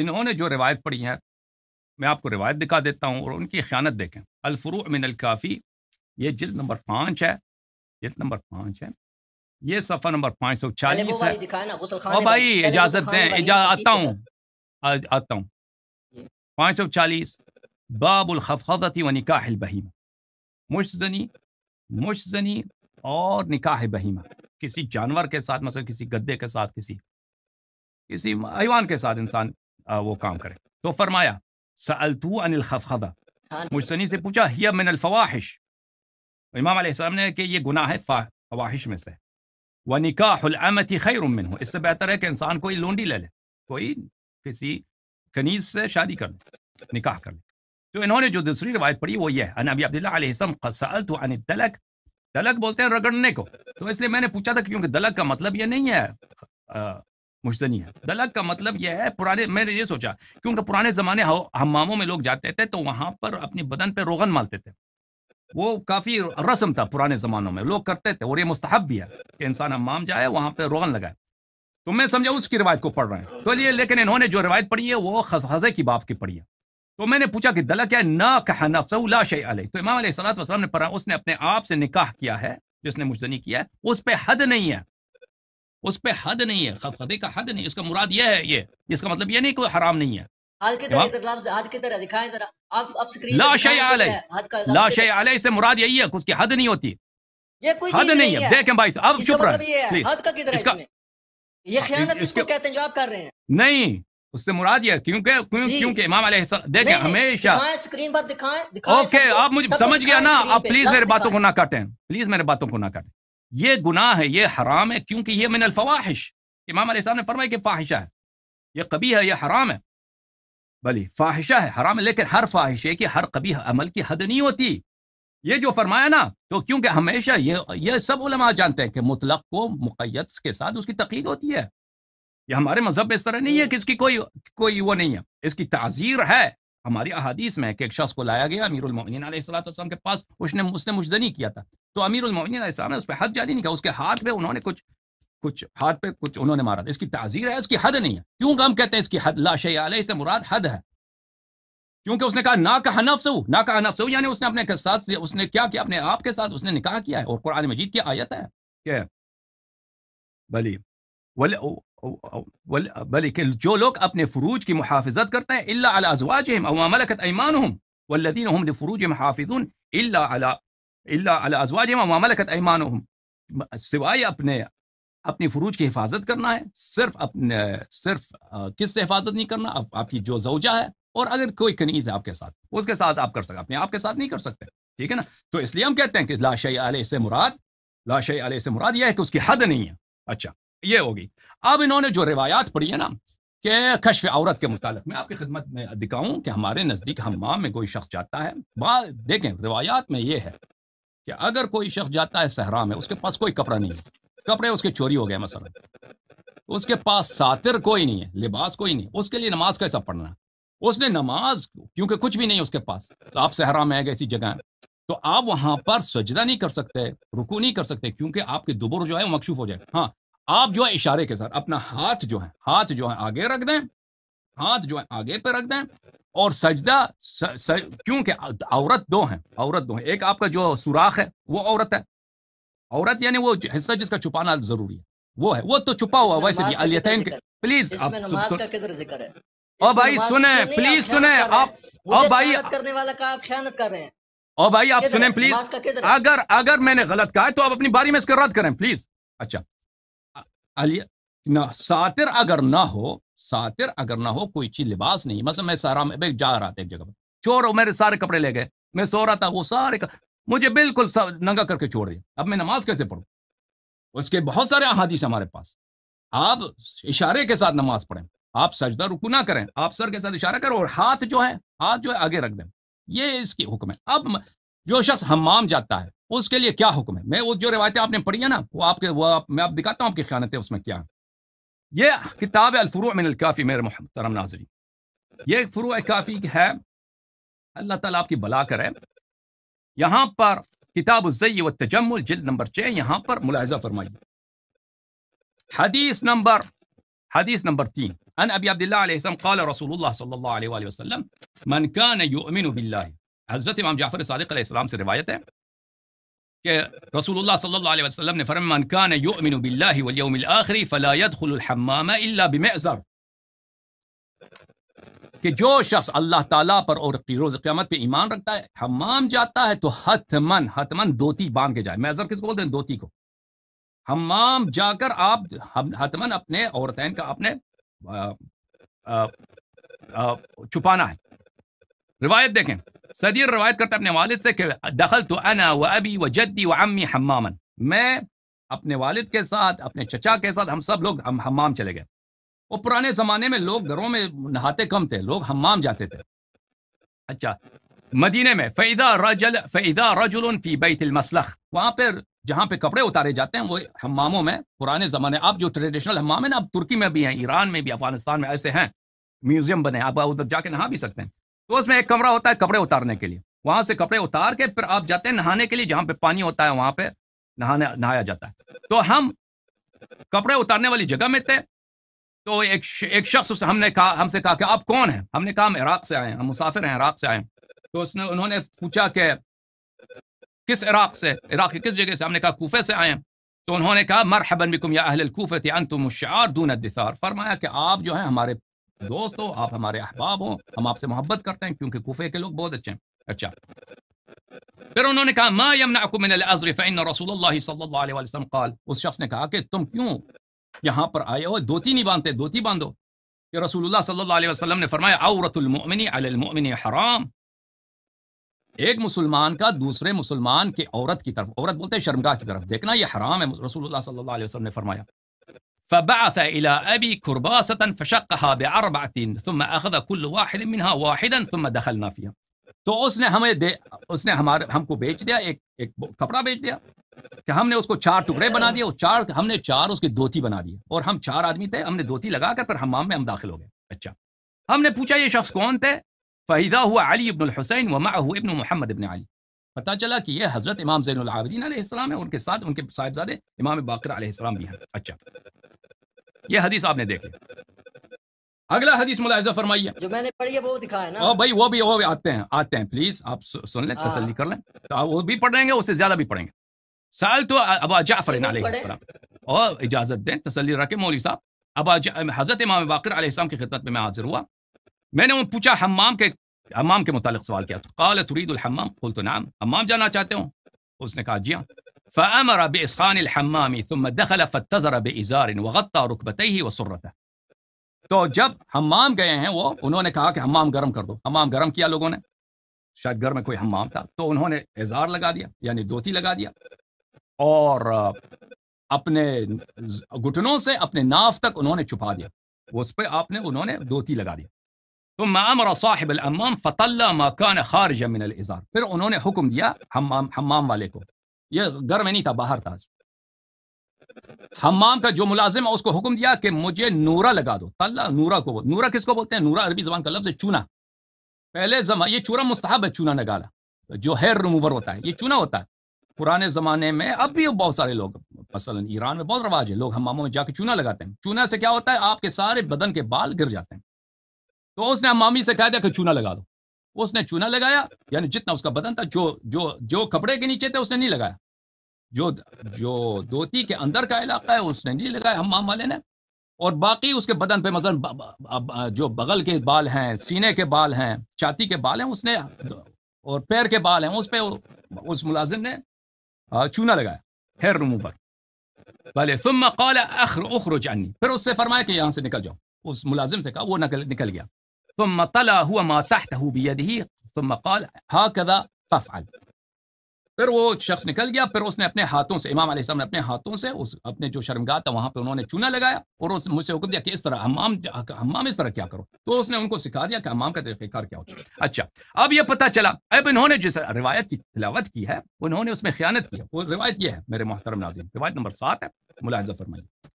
انہوں نے جو روایت پڑھی ہے میں آپ کو روایت دکھا دیتا ہوں اور ان کی خیانت دیکھیں الفرو من الکافی یہ جلد نمبر پانچ ہے جلد نمبر پانچ ہے یہ صفحہ نمبر پانچ سو چالیس ہے او بھائی اجازت دیں آتا آتا ہوں ہوں جی۔ پانچ سو چالیس باب الختی و نکاح البہیم مشزنی مشزنی اور نکاح بہیمہ کسی جانور کے ساتھ مثلا کسی گدے کے ساتھ کسی کسی ایوان کے ساتھ انسان وہ کام کرے تو فرمایا سألتو عن الخفخضہ ہاں، سے پوچھا ہی من الفواحش امام علیہ السلام نے کہ یہ گناہ ہے فواحش میں سے سے اس بہتر ہے کہ انسان کوئی لونڈی لے لے کوئی کسی کنیز سے شادی کر لے نکاح کر لے تو انہوں نے جو دوسری روایت پڑھی وہ یہ ہے انا ابی عبداللہ علیہ السلام سألتو عن دلک دلک بولتے ہیں رگڑنے کو تو اس لیے میں نے پوچھا تھا کیونکہ دلک کا مطلب یہ نہیں ہے مشتنی ہے دلک کا مطلب یہ ہے پرانے میں نے یہ سوچا کیونکہ پرانے زمانے ہماموں میں لوگ جاتے تھے تو وہاں پر اپنی بدن پہ روغن مالتے تھے وہ کافی رسم تھا پرانے زمانوں میں لوگ کرتے تھے اور یہ مستحب بھی ہے کہ انسان ہمام جائے وہاں پہ روغن لگائے تو میں سمجھا اس کی روایت کو پڑھ رہے ہیں تو یہ لیکن انہوں نے جو روایت پڑھی ہے وہ خزے کی باپ کی پڑھی ہے تو میں نے پوچھا کہ دلک ہے نہ کہ علیہ تو امام علیہ السلام وسلم نے پڑھا اس نے اپنے آپ سے نکاح کیا ہے جس نے مجدنی کیا ہے اس پہ حد نہیں ہے اس پہ حد نہیں ہے خطخطے کا حد نہیں اس کا مراد یہ ہے یہ اس کا مطلب یہ نہیں کوئی حرام نہیں ہے علیہ سے مراد یہی ہے اس کی حد نہیں ہوتی حد نہیں ہے دیکھیں دیکھے مطلب جاب کر رہے ہیں نہیں اس سے مراد یہ کیونکہ جی۔ کیونکہ امام علیہ دیکھیں ہمیشہ آپ دکھائیں سمجھ گیا نا آپ پلیز میرے باتوں کو نہ کاٹیں پلیز میرے باتوں کو نہ کاٹیں یہ گناہ ہے یہ حرام ہے کیونکہ یہ من الفواحش امام علیہ السلام نے فرمایا کہ فاحشہ ہے یہ کبھی ہے یہ حرام ہے بلی فاحشہ ہے حرام ہے لیکن ہر فاحشے کی ہر کبھی عمل کی حد نہیں ہوتی یہ جو فرمایا نا تو کیونکہ ہمیشہ یہ یہ سب علماء جانتے ہیں کہ مطلق کو مقیت کے ساتھ اس کی تقید ہوتی ہے یہ ہمارے مذہب میں اس طرح نہیں ہے کہ اس کی کوئی کوئی وہ نہیں ہے اس کی تعزیر ہے ہماری احادیث میں کہ ایک شخص کو لایا گیا امیر المومنین علیہ السلام کے پاس اس نے اس نے مجزنی کیا تھا تو امیر المومنین علیہ السلام نے اس پہ حد جاری نہیں کیا اس کے ہاتھ پہ انہوں نے کچھ کچھ ہاتھ پہ کچھ انہوں نے مارا تھا اس کی تعذیر ہے اس کی حد نہیں ہے کیوں کہ ہم کہتے ہیں اس کی حد لا شیع علیہ سے مراد حد ہے کیونکہ اس نے کہا نہ کہا نفس ہو نہ کہا نفس ہو یعنی اس نے اپنے ساتھ سے اس نے کیا کیا اپنے آپ کے ساتھ اس نے نکاح کیا ہے اور قرآن مجید کی آیت ہے کہ بلی بلکہ جو لوگ اپنے فروج کی محافظت کرتے ہیں اللہ علیہ ازواجہم او ما ملکت ایمانہم ہوں ولادین الحمد فروج محافظ اللہ علا اللہ علا ازواج ہے عوامہ لکھت سوائے اپنے اپنی فروج کی حفاظت کرنا ہے صرف اپنے صرف کس سے حفاظت نہیں کرنا آپ کی جو زوجہ ہے اور اگر کوئی کنیز ہے آپ کے ساتھ اس کے ساتھ آپ کر سکتے اپنے آپ کے ساتھ نہیں کر سکتے ٹھیک ہے نا تو اس لیے ہم کہتے ہیں کہ لا شیء علیہ سے مراد لا شیء علیہ سے مراد یہ ہے کہ اس کی حد نہیں ہے اچھا یہ ہوگی اب انہوں نے جو روایات پڑھی ہے نا کہ کشف عورت کے متعلق میں آپ کی خدمت میں دکھاؤں کہ ہمارے نزدیک ہم ماں میں کوئی شخص جاتا ہے دیکھیں روایات میں یہ ہے کہ اگر کوئی شخص جاتا ہے صحرا میں اس کے پاس کوئی کپڑا نہیں ہے کپڑے اس کے چوری ہو گئے مثلا اس کے پاس ساتر کوئی نہیں ہے لباس کوئی نہیں اس کے لیے نماز کیسا پڑھنا ہے اس نے نماز کیونکہ کچھ بھی نہیں اس کے پاس تو آپ صحرا میں آئے گئے ایسی جگہ تو آپ وہاں پر سجدہ نہیں کر سکتے رکو نہیں کر سکتے کیونکہ آپ کے دوبر جو ہے وہ مقصوف ہو جائے ہاں آپ جو ہے اشارے کے ساتھ اپنا ہاتھ جو ہے ہاتھ جو ہے آگے رکھ دیں ہاتھ جو ہے آگے پہ رکھ دیں اور سجدہ کیونکہ عورت دو ہیں عورت دو ہیں ایک آپ کا جو سوراخ ہے وہ عورت ہے عورت یعنی وہ حصہ جس کا چھپانا ضروری ہے وہ ہے وہ تو چھپا ہوا ویسے بھی کے پلیز آپ بھائی بھائی سنیں سنیں پلیز آپ آپ کرنے والا کا خیانت کر رہے ہیں اور بھائی آپ سنیں پلیز اگر اگر میں نے غلط کہا ہے تو آپ اپنی باری میں اس کا رد کریں پلیز اچھا علی نہ ساتر اگر نہ ہو ساتر اگر نہ ہو کوئی چیز لباس نہیں مثلا میں سارا جا رہا تھا ایک جگہ پر چور میرے سارے کپڑے لے گئے میں سو رہا تھا وہ سارے مجھے بالکل ننگا کر کے چھوڑ دیا اب میں نماز کیسے پڑھوں اس کے بہت سارے احادیث ہمارے پاس آپ اشارے کے ساتھ نماز پڑھیں آپ سجدہ رکو نہ کریں آپ سر کے ساتھ اشارہ کریں اور ہاتھ جو ہے ہاتھ جو ہے آگے رکھ دیں یہ اس کے حکم ہے اب جو شخص حمام جاتا ہے اس کے لیے کیا حکم ہے میں وہ جو روایتیں آپ نے پڑھی ہیں نا وہ آپ کے وہ آپ آپ میں دکھاتا ہوں آپ کی خیانتیں ہے اس میں کیا یہ کتاب الفروع الفرو امین میرے محترم ناظرین یہ فروع کافی ہے اللہ تعالیٰ آپ کی بلا کرے یہاں پر کتاب الزی و تجم الجل نمبر چھ یہاں پر ملاحظہ فرمائی حدیث نمبر حدیث نمبر تین ان ابی عبداللہ علیہ السلام قال رسول اللہ صلی اللہ علیہ وسلم من باللہ حضرت امام جعفر صادق علیہ السلام سے روایت ہے کہ رسول اللہ صلی اللہ علیہ وسلم نے کان الحمام کہ جو شخص اللہ تعالیٰ پر اور روز قیامت پہ ایمان رکھتا ہے حمام جاتا ہے تو حتمن ہت من دوتی باندھ کے جائے میں اظہر کس کو بولتے ہیں دوتی کو حمام جا کر آپ حتمن اپنے عورتین کا آ, آ, چھپانا ہے روایت دیکھیں صدیر روایت ہے اپنے والد سے کہ دخل تو انا و ابی و جدی و امی حمامن میں اپنے والد کے ساتھ اپنے چچا کے ساتھ ہم سب لوگ ہم حمام چلے گئے وہ پرانے زمانے میں لوگ گھروں میں نہاتے کم تھے لوگ حمام جاتے تھے اچھا مدینے میں رجل فیدا رجل فی بیت المسلخ وہاں پہ جہاں پہ کپڑے اتارے جاتے ہیں وہ حماموں میں پرانے زمانے اب جو ٹریڈیشنل حمام ہیں نا ترکی میں بھی ہیں ایران میں بھی افغانستان میں ایسے ہیں میوزیم بنے آپ ادھر جا کے نہا بھی سکتے ہیں تو اس میں ایک کمرہ ہوتا ہے کپڑے اتارنے کے لیے وہاں سے کپڑے اتار کے پھر آپ جاتے ہیں نہانے کے لیے جہاں پہ پانی ہوتا ہے وہاں پہ نہانے نہایا جاتا ہے تو ہم کپڑے اتارنے والی جگہ میں تھے تو ایک ایک شخص اس ہم نے کہا ہم سے کہا کہ آپ کون ہیں ہم نے کہا ہم عراق سے آئے ہیں ہم مسافر ہیں عراق سے آئے ہیں تو اس نے انہوں نے پوچھا کہ کس عراق سے عراق کی کس جگہ سے ہم نے کہا کوفے سے آئے ہیں تو انہوں نے کہا مرحبا بکم یا اہل الکوفہ انتم الشعار دون الدثار فرمایا کہ آپ جو ہیں ہمارے دوست ہو آپ ہمارے احباب ہوں ہم آپ سے محبت کرتے ہیں کیونکہ کوفے کے لوگ بہت اچھے ہیں اچھا پھر انہوں نے کہا ما یمنعکم من العذر فان رسول اللہ صلی اللہ علیہ وسلم قال اس شخص نے کہا کہ تم کیوں یہاں پر آئے ہو دوتی نہیں باندھتے دوتی باندھو کہ رسول اللہ صلی اللہ علیہ وسلم نے فرمایا عورت المؤمن علی المؤمن حرام ایک مسلمان کا دوسرے مسلمان کے عورت کی طرف عورت بولتے ہیں شرمگاہ کی طرف دیکھنا یہ حرام ہے رسول اللہ صلی اللہ علیہ وسلم نے فرمایا فبعث إلى أبي كرباسة فشقها ثم ثم أخذ كل واحد منها واحدا دخلنا فيها تو اس نے ہمیں دے اس نے ہمارے ہم کو بیچ دیا ایک ایک کپڑا بیچ دیا کہ ہم نے اس کو چار ٹکڑے بنا دیے اور چار ہم نے چار اس کی دھوتی بنا دی اور ہم چار آدمی تھے ہم نے دھوتی لگا کر پھر ہمام میں ہم داخل ہو گئے اچھا ہم نے پوچھا یہ شخص کون تھے فہیدہ ہوا علی ابن الحسین ابن محمد ابن علی پتہ چلا کہ یہ حضرت امام زین العابدین علیہ السلام ہیں ان کے ساتھ ان کے صاحبزادے امام باقر علیہ السلام بھی ہیں اچھا یہ حدیث آپ نے دیکھ لی اگلا حدیث ملاحظہ فرمائیے جو میں نے پڑھی ہے وہ دکھا ہے نا او بھائی وہ بھی وہ بھی آتے ہیں آتے ہیں پلیز آپ سن لیں ہاں۔ تسلی کر لیں تو وہ بھی پڑھ لیں گے اس سے زیادہ بھی پڑھیں گے سال تو ابا جعفر علیہ السلام اور اجازت دیں تسلی رکھے مولوی صاحب ابا حضرت امام باقر علیہ السلام کی خدمت میں میں حاضر ہوا میں نے ان پوچھا حمام کے حمام کے متعلق سوال کیا تو قال تريد الحمام قلت نعم حمام جانا چاہتے ہوں اس نے کہا جی ہاں فامر دخل تو جب حمام گئے ہیں وہ انہوں نے کہا کہ حمام گرم کر دو حمام گرم کیا لوگوں نے شاید گھر میں کوئی حمام تھا تو انہوں نے اظہار لگا دیا یعنی دھوتی لگا دیا اور اپنے گھٹنوں سے اپنے ناف تک انہوں نے چھپا دیا اس پہ آپ نے انہوں نے دھوتی لگا دی ثم امر صاحب الامام فطلع ما كان خارجا من الازار پھر انہوں نے حکم دیا حمام حمام والے کو یہ گھر میں نہیں تھا باہر تھا حمام کا جو ملازم ہے اس کو حکم دیا کہ مجھے نورا لگا دو طلا نورا کو نورا کس کو بولتے ہیں نورا عربی زبان کا لفظ ہے چونا پہلے زمانے چورا مستحب ہے چونا نگالا جو ہیئر ریموور ہوتا ہے یہ چونا ہوتا ہے پرانے زمانے میں اب بھی بہت سارے لوگ مثلا ایران میں بہت رواج ہے لوگ میں جا کے چونا لگاتے ہیں چونا سے کیا ہوتا ہے آپ کے سارے بدن کے بال گر جاتے ہیں تو اس نے مامی سے کہا دیا کہ چونا لگا دو اس نے چونا لگایا یعنی جتنا اس کا بدن تھا جو جو جو کپڑے کے نیچے تھے اس نے نہیں لگایا جو جو دھوتی کے اندر کا علاقہ ہے اس نے نہیں لگایا ہمام والے نے اور باقی اس کے بدن پہ مثلا جو بغل کے بال ہیں سینے کے بال ہیں چاتی کے بال ہیں اس نے اور پیر کے بال ہیں اس پہ اس ملازم نے چونا لگایا ہیئر ریموور بھلے ثم قال اخر اخرو عنی پھر اس سے فرمایا کہ یہاں سے نکل جاؤ اس ملازم سے کہا وہ نکل نکل گیا ثم ثم ما تحته بیده قال هكذا پھر پھر وہ شخص نکل گیا اس نے اپنے ہاتھوں سے امام علیہ السلام نے اپنے ہاتھوں سے اس اپنے جو شرمگاہ تھا وہاں پہ انہوں نے چونا لگایا اور اس مجھ سے حکم دیا کہ اس طرح امام اس طرح کیا کرو تو اس نے ان کو سکھا دیا کہ امام کا طریقہ کار کیا ہوتا ہے اچھا اب یہ پتہ چلا اب انہوں نے جس روایت کی تلاوت کی ہے انہوں نے اس میں خیانت کی ہے وہ روایت یہ ہے میرے محترم ناظرین روایت نمبر سات ہے ملاحظہ فرمائیے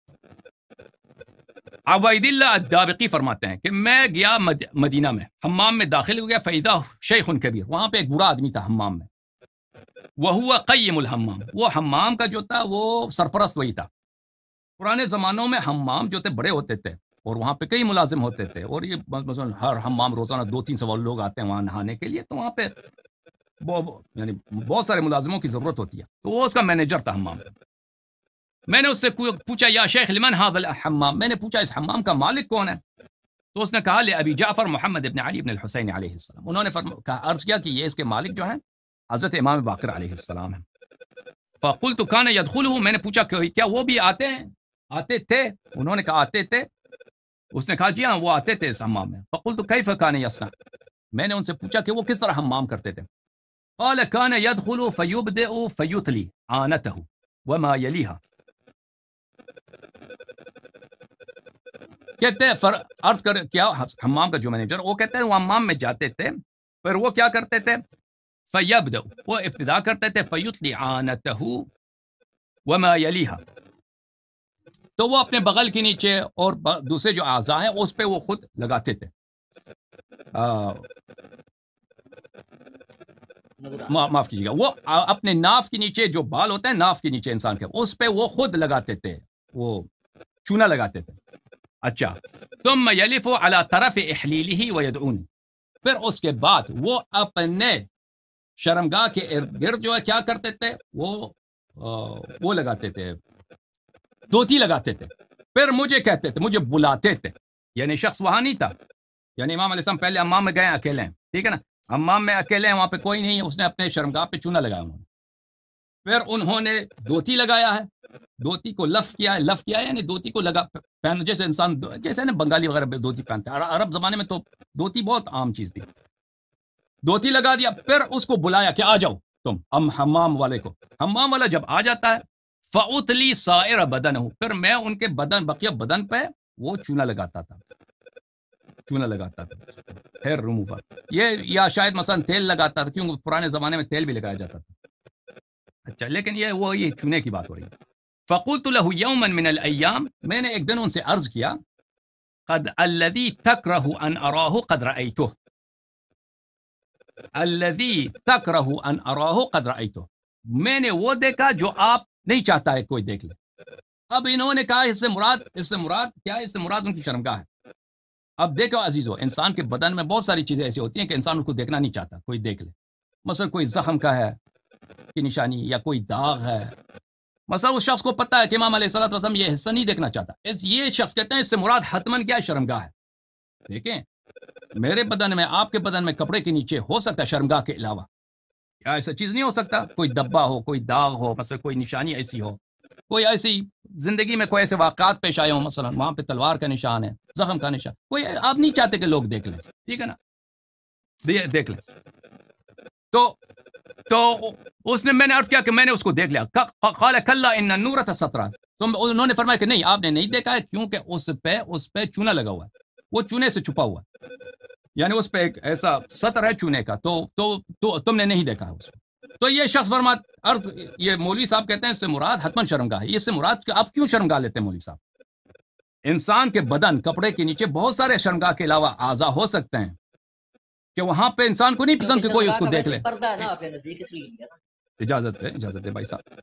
عبید اللہ فرماتے ہیں کہ میں گیا مدینہ میں ہمام میں داخل ہو گیا فیدہ شیخ ان کبیر وہاں پہ ایک برا آدمی تھا ہمام میں وہ ہوا قیم الحمام وہ ہمام کا جو تھا وہ سرپرست وہی تھا پرانے زمانوں میں ہمام جو تھے بڑے ہوتے تھے اور وہاں پہ کئی ملازم ہوتے تھے اور یہ مثلا ہر حمام روزانہ دو تین سوال لوگ آتے ہیں وہاں نہانے کے لیے تو وہاں پہ یعنی بہت سارے ملازموں کی ضرورت ہوتی ہے تو وہ اس کا مینیجر تھا ہمام میں نے اس سے پوچھا یا شیخ لمن ہاں الحمام میں نے پوچھا اس حمام کا مالک کون ہے تو اس نے کہا لے ابی جعفر محمد ابن علی ابن الحسین علیہ السلام انہوں نے کہا عرض کیا کہ یہ اس کے مالک جو ہیں حضرت امام باقر علیہ السلام ہیں فقل تو کان یدخل ہوں میں نے پوچھا کہ کیا وہ بھی آتے ہیں آتے تھے انہوں نے کہا آتے تھے اس نے کہا جی ہاں وہ آتے تھے اس حمام میں فقل تو کئی فقان یسنا میں نے ان سے پوچھا کہ وہ کس طرح حمام کرتے تھے قال او فیوتھلی آنت ہو وہ کہتے ہیں عرض کر کیا ہمام کا جو مینیجر وہ کہتے ہیں وہ ہمام میں جاتے تھے پھر وہ کیا کرتے تھے فیب وہ ابتدا کرتے تھے فیوت وما یلیہا تو وہ اپنے بغل کے نیچے اور دوسرے جو اعضاء ہیں اس پہ وہ خود لگاتے تھے معاف کیجیے گا وہ اپنے ناف کے نیچے جو بال ہوتے ہیں ناف کے نیچے انسان کے اس پہ وہ خود لگاتے تھے وہ چونا لگاتے تھے اچھا تم تو اللہ ترف اہلی پھر اس کے بعد وہ اپنے شرمگاہ کے ارد گرد جو ہے کیا کرتے تھے وہ وہ لگاتے تھے دوتی لگاتے تھے پھر مجھے کہتے تھے مجھے بلاتے تھے یعنی شخص وہاں نہیں تھا یعنی امام علیہ السلام پہلے امام میں گئے اکیلے ہیں ٹھیک ہے نا امام میں اکیلے ہیں وہاں پہ کوئی نہیں اس نے اپنے شرمگاہ پہ چونا لگایا انہوں نے پھر انہوں نے دھوتی لگایا ہے دھوتی کو لف کیا ہے لف کیا ہے یعنی دھوتی کو لگا پہن جیسے انسان جیسے نا بنگالی وغیرہ دھوتی پہنتا ہے عرب زمانے میں تو دھوتی بہت عام چیز تھی دھوتی لگا دیا پھر اس کو بلایا کہ آ جاؤ تم حمام والے کو حمام والا جب آ جاتا ہے فعتلی سائر بدن ہوں پھر میں ان کے بدن بقیہ بدن پہ وہ چونا لگاتا تھا چونا لگاتا تھا یہ یا شاید مثلا تیل لگاتا تھا کیونکہ پرانے زمانے میں تیل بھی لگایا جاتا تھا اچھا لیکن یہ وہ یہ کی بات ہو رہی ہے من میں میں نے نے ایک دن ان ان ان سے عرض کیا قد قد قد الذي الذي تكره تكره اراه اراه رايته رايته وہ دیکھا جو آپ نہیں چاہتا ہے کوئی دیکھ لے اب انہوں نے کہا اس سے مراد اس سے مراد کیا اس سے مراد ان کی شرمگاہ ہے اب دیکھو عزیز انسان کے بدن میں بہت ساری چیزیں ایسی ہوتی ہیں کہ انسان کو دیکھنا نہیں چاہتا کوئی دیکھ لے مثلا کوئی زخم کا ہے کی نشانی یا کوئی داغ ہے مثلا اس شخص کو پتا ہے کہ امام علیہ صلاح وسلم یہ حصہ نہیں دیکھنا چاہتا اس یہ شخص کہتے ہیں اس سے مراد حتمن کیا شرمگاہ ہے دیکھیں میرے بدن میں آپ کے بدن میں کپڑے کے نیچے ہو سکتا ہے شرمگاہ کے علاوہ کیا ایسا چیز نہیں ہو سکتا کوئی دبا ہو کوئی داغ ہو مثلا کوئی نشانی ایسی ہو کوئی ایسی زندگی میں کوئی ایسے واقعات پیش آئے ہوں مثلا وہاں پہ تلوار کا نشان ہے زخم کا نشان کوئی آپ نہیں چاہتے کہ لوگ دیکھ لیں ٹھیک ہے نا دیکھ لیں تو تو اس نے میں نے عرض کیا کہ میں نے اس کو دیکھ لیا خالا کلا ان نور تھا سترہ تو انہوں نے فرمایا کہ نہیں آپ نے نہیں دیکھا ہے کیونکہ اس پہ اس پہ چونا لگا ہوا ہے وہ چونے سے چھپا ہوا ہے یعنی اس پہ ایک ایسا سطر ہے چونے کا تو, تو, تو تم نے نہیں دیکھا ہے اس پہ تو یہ شخص ورما عرض یہ مولوی صاحب کہتے ہیں اس سے مراد حتمن شرم گاہ اس سے مراد کہ آپ کیوں شرم گاہ لیتے ہیں مولوی صاحب انسان کے بدن کپڑے کے نیچے بہت سارے شرمگاہ کے علاوہ آزا ہو سکتے ہیں کہ وہاں پہ انسان کو نہیں پسند کہ کوئی اس کو دیکھ لے اجازت ہے اجازت ہے بھائی صاحب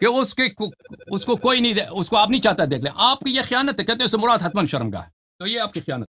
کہ اس اس اس کے کو کو کوئی نہیں آپ نہیں چاہتا دیکھ لیں آپ کی یہ خیانت ہے کہتے مراد حتمن شرم کا ہے تو یہ آپ کی خیانت